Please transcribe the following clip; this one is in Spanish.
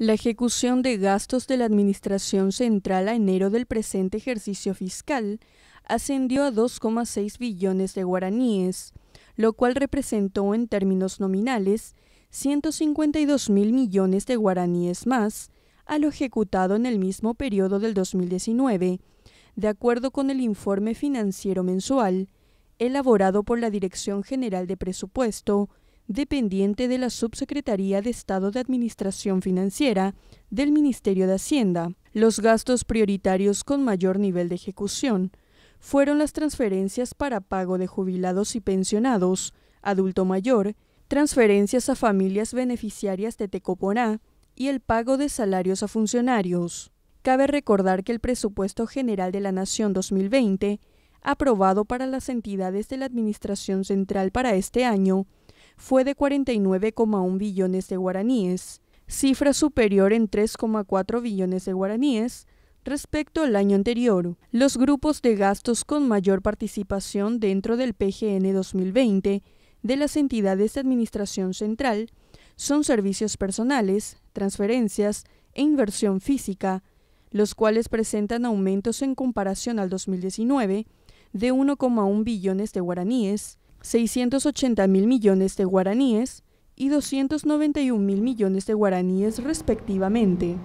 La ejecución de gastos de la Administración Central a enero del presente ejercicio fiscal ascendió a 2,6 billones de guaraníes, lo cual representó en términos nominales 152 mil millones de guaraníes más a lo ejecutado en el mismo periodo del 2019, de acuerdo con el informe financiero mensual elaborado por la Dirección General de Presupuesto dependiente de la Subsecretaría de Estado de Administración Financiera del Ministerio de Hacienda. Los gastos prioritarios con mayor nivel de ejecución fueron las transferencias para pago de jubilados y pensionados, adulto mayor, transferencias a familias beneficiarias de Tecoporá y el pago de salarios a funcionarios. Cabe recordar que el Presupuesto General de la Nación 2020, aprobado para las entidades de la Administración Central para este año, fue de 49,1 billones de guaraníes, cifra superior en 3,4 billones de guaraníes respecto al año anterior. Los grupos de gastos con mayor participación dentro del PGN 2020 de las entidades de administración central son servicios personales, transferencias e inversión física, los cuales presentan aumentos en comparación al 2019 de 1,1 billones de guaraníes, 680 mil millones de guaraníes y 291 mil millones de guaraníes respectivamente.